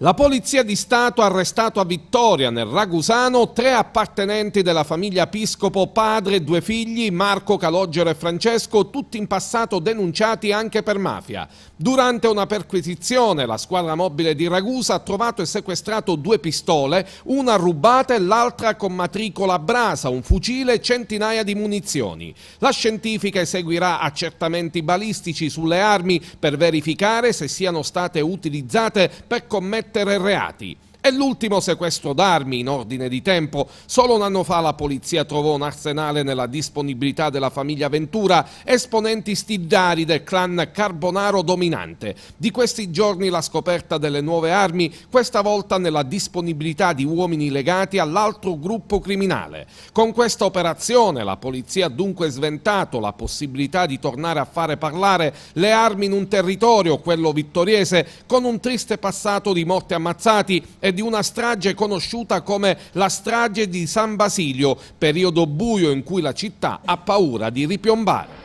La Polizia di Stato ha arrestato a Vittoria, nel Ragusano, tre appartenenti della famiglia Piscopo, padre e due figli, Marco, Calogero e Francesco, tutti in passato denunciati anche per mafia. Durante una perquisizione la squadra mobile di Ragusa ha trovato e sequestrato due pistole, una rubata e l'altra con matricola brasa, un fucile e centinaia di munizioni. La scientifica eseguirà accertamenti balistici sulle armi per verificare se siano state utilizzate per commettere commettere reati. È l'ultimo sequestro d'armi in ordine di tempo. Solo un anno fa la polizia trovò un arsenale nella disponibilità della famiglia Ventura, esponenti stiddari del clan Carbonaro dominante. Di questi giorni la scoperta delle nuove armi, questa volta nella disponibilità di uomini legati all'altro gruppo criminale. Con questa operazione la polizia ha dunque sventato la possibilità di tornare a fare parlare le armi in un territorio, quello vittoriese, con un triste passato di morte ammazzati e di una strage conosciuta come la strage di San Basilio, periodo buio in cui la città ha paura di ripiombare.